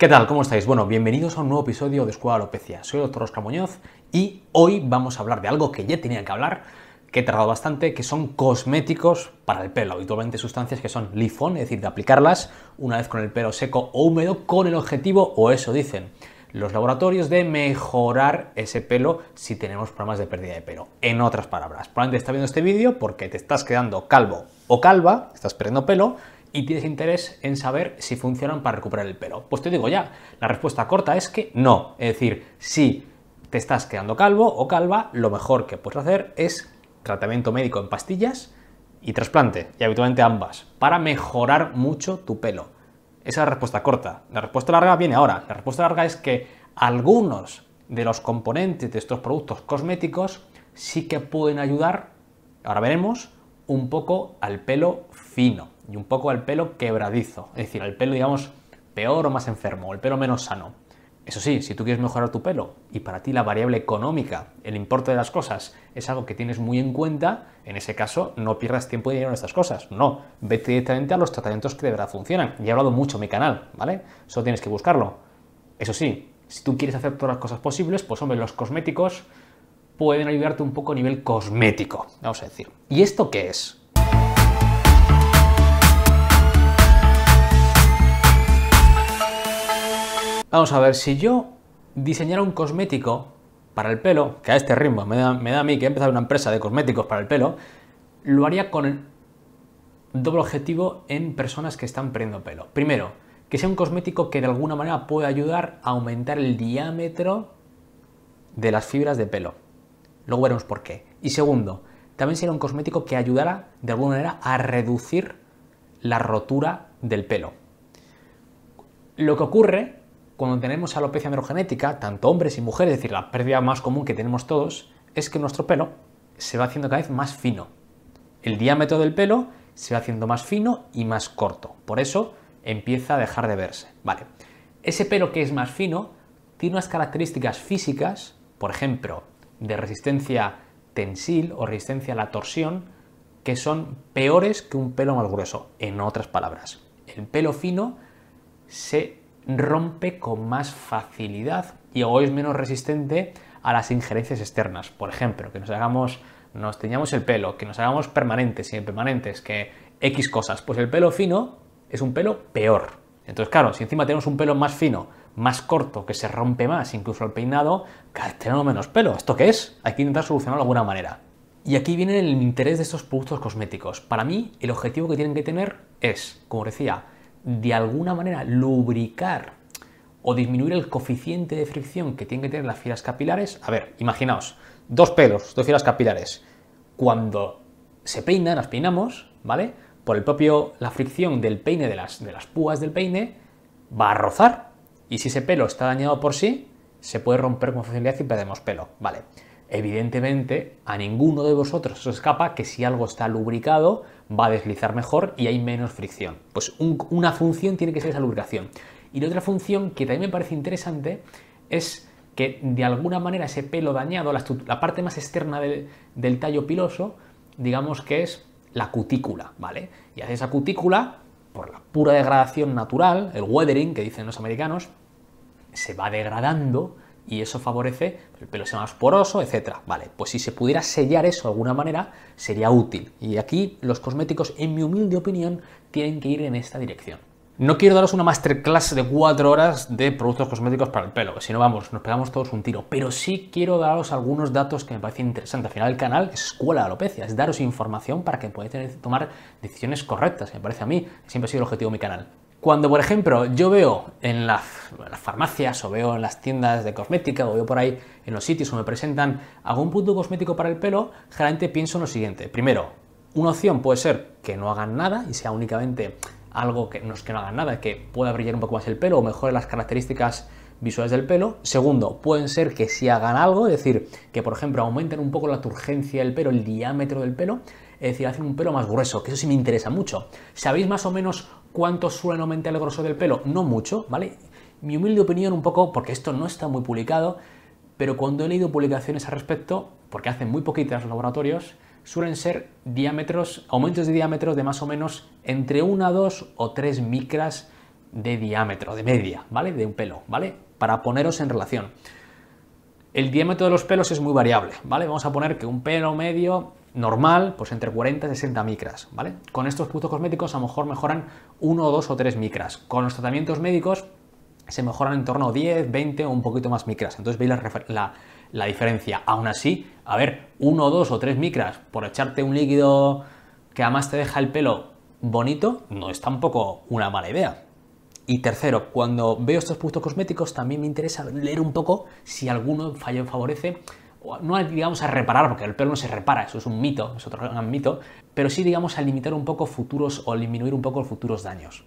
¿Qué tal? ¿Cómo estáis? Bueno, bienvenidos a un nuevo episodio de Escuela Alopecia. Soy el Dr. Oscar Muñoz y hoy vamos a hablar de algo que ya tenía que hablar, que he tardado bastante, que son cosméticos para el pelo. Habitualmente sustancias que son lifón, es decir, de aplicarlas una vez con el pelo seco o húmedo con el objetivo, o eso dicen los laboratorios, de mejorar ese pelo si tenemos problemas de pérdida de pelo. En otras palabras, probablemente estás viendo este vídeo porque te estás quedando calvo o calva, estás perdiendo pelo, y tienes interés en saber si funcionan para recuperar el pelo. Pues te digo ya, la respuesta corta es que no. Es decir, si te estás quedando calvo o calva, lo mejor que puedes hacer es tratamiento médico en pastillas y trasplante, y habitualmente ambas, para mejorar mucho tu pelo. Esa es la respuesta corta. La respuesta larga viene ahora. La respuesta larga es que algunos de los componentes de estos productos cosméticos sí que pueden ayudar, ahora veremos, un poco al pelo fino y un poco al pelo quebradizo, es decir, al pelo, digamos, peor o más enfermo, el pelo menos sano. Eso sí, si tú quieres mejorar tu pelo y para ti la variable económica, el importe de las cosas, es algo que tienes muy en cuenta, en ese caso no pierdas tiempo y dinero en estas cosas. No, vete directamente a los tratamientos que de verdad funcionan. Ya he hablado mucho en mi canal, ¿vale? Solo tienes que buscarlo. Eso sí, si tú quieres hacer todas las cosas posibles, pues hombre, los cosméticos pueden ayudarte un poco a nivel cosmético, vamos a decir. ¿Y esto qué es? Vamos a ver, si yo diseñara un cosmético para el pelo, que a este ritmo me da, a mí que he empezado una empresa de cosméticos para el pelo, lo haría con doble objetivo en personas que están perdiendo pelo. Primero, que sea un cosmético que de alguna manera pueda ayudar a aumentar el diámetro de las fibras de pelo. Luego veremos por qué. Y segundo, también sería un cosmético que ayudara de alguna manera a reducir la rotura del pelo. Lo que ocurre cuando tenemos alopecia androgenética, tanto hombres y mujeres, es decir, la pérdida más común que tenemos todos, es que nuestro pelo se va haciendo cada vez más fino. El diámetro del pelo se va haciendo más fino y más corto. Por eso empieza a dejar de verse. Vale. Ese pelo que es más fino tiene unas características físicas, por ejemplo, de resistencia tensil o resistencia a la torsión, que son peores que un pelo más grueso. En otras palabras, el pelo fino se rompe con más facilidad y hoy es menos resistente a las injerencias externas. Por ejemplo, que nos hagamos, nos teñamos el pelo, que nos hagamos permanentes, y permanentes, que X cosas. Pues el pelo fino es un pelo peor. Entonces, claro, si encima tenemos un pelo más fino, más corto, que se rompe más, incluso el peinado, tenemos menos pelo. ¿Esto qué es? Hay que intentar solucionarlo de alguna manera. Y aquí viene el interés de estos productos cosméticos. Para mí, el objetivo que tienen que tener es, como decía, de alguna manera lubricar o disminuir el coeficiente de fricción que tienen que tener las fibras capilares. A ver, imaginaos, dos pelos, dos fibras capilares. Cuando se peinan, las peinamos, ¿vale? Por el propio, la fricción del peine, de las, de las púas del peine, va a rozar. Y si ese pelo está dañado por sí, se puede romper con facilidad y perdemos pelo, ¿vale? Evidentemente, a ninguno de vosotros os escapa que si algo está lubricado va a deslizar mejor y hay menos fricción. Pues una función tiene que ser esa lubricación. Y la otra función que también me parece interesante es que de alguna manera ese pelo dañado, la, parte más externa del, tallo piloso, digamos que es la cutícula, ¿vale? Y hace esa cutícula, por la pura degradación natural, el weathering que dicen los americanos, se va degradando y eso favorece que el pelo sea más poroso, etc. Vale, pues si se pudiera sellar eso de alguna manera, sería útil. Y aquí los cosméticos, en mi humilde opinión, tienen que ir en esta dirección. No quiero daros una masterclass de 4 horas de productos cosméticos para el pelo, si no, vamos, nos pegamos todos un tiro. Pero sí quiero daros algunos datos que me parecen interesantes. Al final, el canal escuela de alopecia, es daros información para que podáis tomar decisiones correctas, me parece a mí, siempre ha sido el objetivo de mi canal. Cuando, por ejemplo, yo veo en las, farmacias o veo en las tiendas de cosmética o veo por ahí en los sitios o me presentan algún punto cosmético para el pelo, generalmente pienso en lo siguiente. Primero, una opción puede ser que no hagan nada y sea únicamente algo que no es que no hagan nada, que pueda brillar un poco más el pelo o mejore las características visuales del pelo. Segundo, pueden ser que si hagan algo, es decir, que por ejemplo aumenten un poco la turgencia del pelo, el diámetro del pelo, es decir, hacen un pelo más grueso, que eso sí me interesa mucho. ¿Sabéis más o menos ¿Cuánto suelen aumentar el grosor del pelo? No mucho, ¿vale? Mi humilde opinión un poco, porque esto no está muy publicado, pero cuando he leído publicaciones al respecto, porque hacen muy poquitas los laboratorios, suelen ser diámetros, aumentos de diámetros de más o menos entre 1, 2 o 3 micras de diámetro, de media, ¿vale? De un pelo, ¿vale? Para poneros en relación. El diámetro de los pelos es muy variable, ¿vale? Vamos a poner que un pelo medio normal, pues entre 40 y 60 micras, ¿vale? Con estos productos cosméticos a lo mejor mejoran 1, 2 o 3 micras. Con los tratamientos médicos se mejoran en torno a 10, 20 o un poquito más micras. Entonces veis la, diferencia. Aún así, a ver, 1, 2 o 3 micras por echarte un líquido que además te deja el pelo bonito, no es tampoco una mala idea. Y tercero, cuando veo estos productos cosméticos también me interesa leer un poco si alguno favorece no digamos a reparar, porque el pelo no se repara, eso es un mito, es otro gran mito, pero sí digamos a limitar un poco futuros o disminuir un poco futuros daños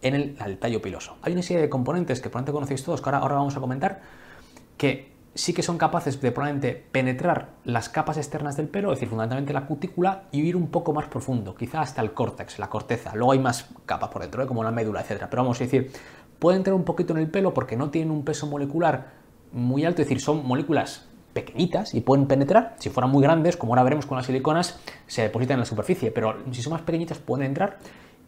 en el, tallo piloso. Hay una serie de componentes que probablemente conocéis todos, que ahora, vamos a comentar, que sí que son capaces de probablemente penetrar las capas externas del pelo, es decir, fundamentalmente la cutícula, y ir un poco más profundo, quizá hasta el córtex, la corteza. Luego hay más capas por dentro, ¿eh? como la médula, etc. Pero vamos a decir, pueden entrar un poquito en el pelo porque no tienen un peso molecular muy alto, es decir, son moléculas pequeñitas y pueden penetrar. Si fueran muy grandes, como ahora veremos con las siliconas, se depositan en la superficie, pero si son más pequeñitas pueden entrar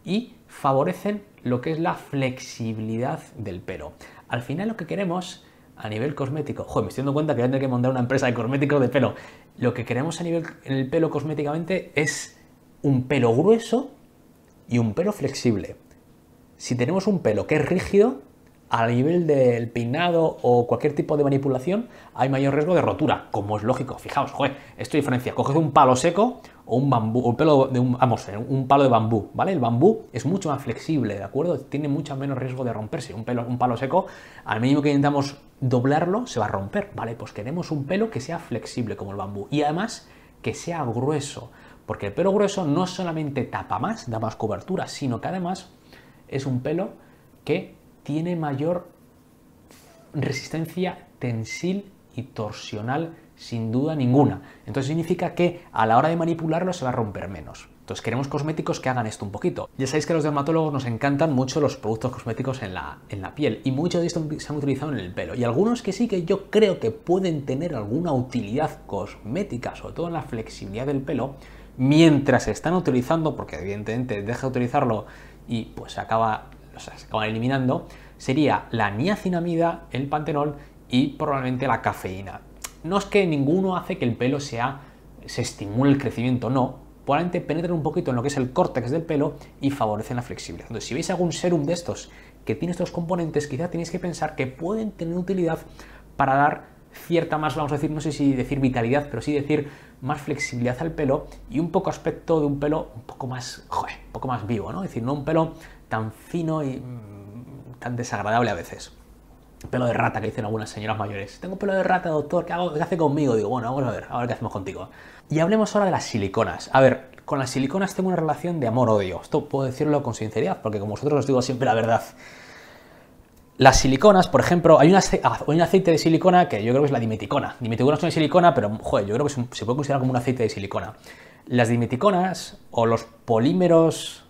y favorecen lo que es la flexibilidad del pelo. Al final lo que queremos a nivel cosmético, joder, me estoy dando cuenta que voy a que montar una empresa de cosméticos de pelo. Lo que queremos a nivel en el pelo cosméticamente es un pelo grueso y un pelo flexible. Si tenemos un pelo que es rígido, a nivel del peinado o cualquier tipo de manipulación, hay mayor riesgo de rotura, como es lógico. Fijaos, joder, esto diferencia. Coges un palo seco o un bambú, o pelo de un, vamos, eh, un palo de bambú, ¿vale? El bambú es mucho más flexible, ¿de acuerdo? Tiene mucho menos riesgo de romperse. Un, pelo, un palo seco, al mínimo que intentamos doblarlo, se va a romper, ¿vale? Pues queremos un pelo que sea flexible como el bambú y además que sea grueso, porque el pelo grueso no solamente tapa más, da más cobertura, sino que además es un pelo que tiene mayor resistencia tensil y torsional sin duda ninguna. Entonces significa que a la hora de manipularlo se va a romper menos. Entonces queremos cosméticos que hagan esto un poquito. Ya sabéis que a los dermatólogos nos encantan mucho los productos cosméticos en la, en la piel y muchos de estos se han utilizado en el pelo. Y algunos que sí que yo creo que pueden tener alguna utilidad cosmética, sobre todo en la flexibilidad del pelo, mientras se están utilizando, porque evidentemente deja de utilizarlo y pues acaba o sea, se acaban eliminando, sería la niacinamida, el pantenol y probablemente la cafeína. No es que ninguno hace que el pelo sea, se estimule el crecimiento, no. Probablemente penetran un poquito en lo que es el córtex del pelo y favorecen la flexibilidad. Entonces, si veis algún serum de estos que tiene estos componentes, quizá tenéis que pensar que pueden tener utilidad para dar cierta más, vamos a decir, no sé si decir vitalidad, pero sí decir más flexibilidad al pelo y un poco aspecto de un pelo un poco más, joder, un poco más vivo, ¿no? Es decir, no un pelo tan fino y mm, tan desagradable a veces. Pelo de rata que dicen algunas señoras mayores. Tengo pelo de rata, doctor, ¿qué, hago, qué hace conmigo? Digo, bueno, vamos a ver, ahora qué hacemos contigo. Y hablemos ahora de las siliconas. A ver, con las siliconas tengo una relación de amor-odio. Esto puedo decirlo con sinceridad, porque como vosotros os digo siempre la verdad. Las siliconas, por ejemplo, hay, ah, un aceite de silicona que yo creo que es la dimeticona. Dimeticona es una silicona, pero joder, yo creo que se puede considerar como un aceite de silicona. Las dimeticonas o los polímeros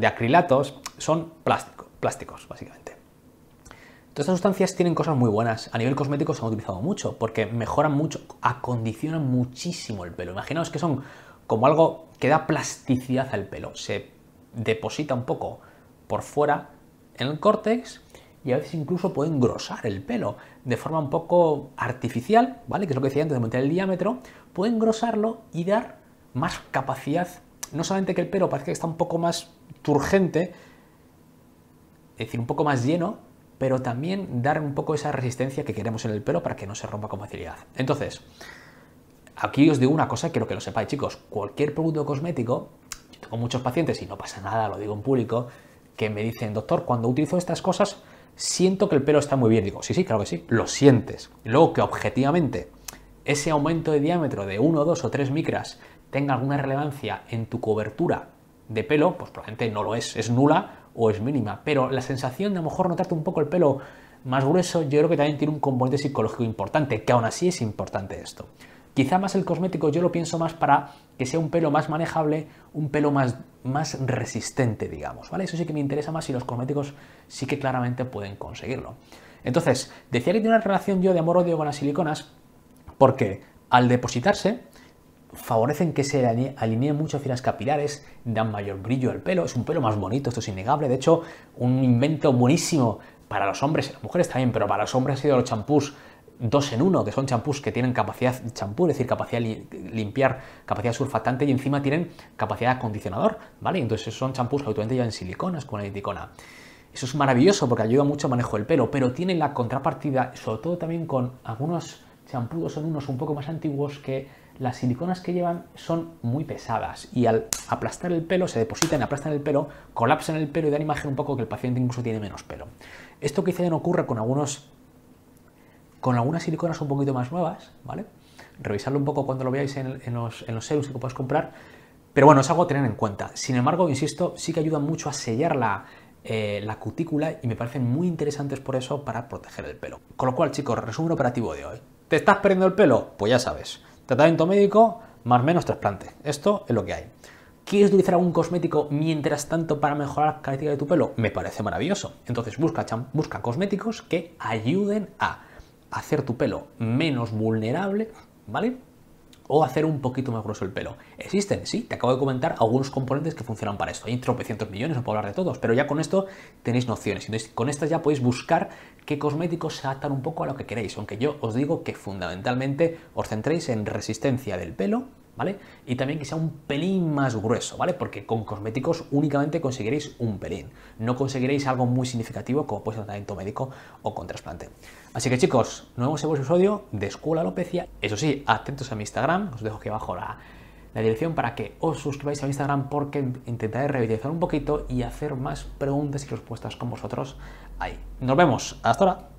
de acrilatos son plásticos, básicamente. Todas estas sustancias tienen cosas muy buenas. A nivel cosmético se han utilizado mucho porque mejoran mucho, acondicionan muchísimo el pelo. Imaginaos que son como algo que da plasticidad al pelo. Se deposita un poco por fuera en el córtex y a veces incluso puede engrosar el pelo de forma un poco artificial, ¿vale? Que es lo que decía antes de aumentar el diámetro, puede engrosarlo y dar más capacidad no solamente que el pelo parece que está un poco más turgente, es decir, un poco más lleno, pero también dar un poco esa resistencia que queremos en el pelo para que no se rompa con facilidad. Entonces, aquí os digo una cosa, quiero que lo sepáis, chicos. Cualquier producto cosmético, yo tengo muchos pacientes y no pasa nada, lo digo en público, que me dicen, doctor, cuando utilizo estas cosas, siento que el pelo está muy bien. Digo, sí, sí, claro que sí, lo sientes. Luego que objetivamente ese aumento de diámetro de 1, 2 o 3 micras tenga alguna relevancia en tu cobertura de pelo, pues probablemente no lo es, es nula o es mínima, pero la sensación de a lo mejor notarte un poco el pelo más grueso, yo creo que también tiene un componente psicológico importante, que aún así es importante esto. Quizá más el cosmético yo lo pienso más para que sea un pelo más manejable, un pelo más, más resistente, digamos, ¿vale? Eso sí que me interesa más y los cosméticos sí que claramente pueden conseguirlo. Entonces, decía que tiene una relación yo de amor-odio con las siliconas porque al depositarse, favorecen que se alineen muchas las capilares, dan mayor brillo al pelo, es un pelo más bonito, esto es innegable, de hecho, un invento buenísimo para los hombres, las mujeres también, pero para los hombres ha sido los champús dos en uno, que son champús que tienen capacidad champú, es decir, capacidad de limpiar, capacidad surfactante y encima tienen capacidad acondicionador, ¿vale? Entonces son champús que habitualmente llevan siliconas con la Eso es maravilloso porque ayuda mucho al manejo del pelo, pero tienen la contrapartida, sobre todo también con algunos champús, son unos un poco más antiguos que las siliconas que llevan son muy pesadas y al aplastar el pelo se depositan, aplastan el pelo, colapsan el pelo y dan imagen un poco que el paciente incluso tiene menos pelo. Esto quizá ya no ocurre con algunos con algunas siliconas un poquito más nuevas, ¿vale? Revisarlo un poco cuando lo veáis en, los, en los serums que podáis comprar, pero bueno, es algo a tener en cuenta. Sin embargo, insisto, sí que ayudan mucho a sellar la, eh, la cutícula y me parecen muy interesantes por eso para proteger el pelo. Con lo cual, chicos, resumen operativo de hoy. ¿Te estás perdiendo el pelo? Pues ya sabes. Tratamiento médico más menos trasplante. Esto es lo que hay. ¿Quieres utilizar algún cosmético mientras tanto para mejorar la calidad de tu pelo? Me parece maravilloso. Entonces busca, busca cosméticos que ayuden a hacer tu pelo menos vulnerable, ¿vale? o hacer un poquito más grueso el pelo. Existen, sí, te acabo de comentar algunos componentes que funcionan para esto. Hay tropecientos millones, no puedo hablar de todos, pero ya con esto tenéis nociones. Entonces, con estas ya podéis buscar qué cosméticos se adaptan un poco a lo que queréis, aunque yo os digo que fundamentalmente os centréis en resistencia del pelo ¿vale? Y también que sea un pelín más grueso, ¿vale? Porque con cosméticos únicamente conseguiréis un pelín, no conseguiréis algo muy significativo como puede ser tratamiento médico o con trasplante. Así que chicos, nos vemos en el episodio de Escuela Alopecia. Eso sí, atentos a mi Instagram, os dejo aquí abajo la, dirección para que os suscribáis a mi Instagram porque intentaré revitalizar un poquito y hacer más preguntas y respuestas con vosotros ahí. Nos vemos, hasta ahora.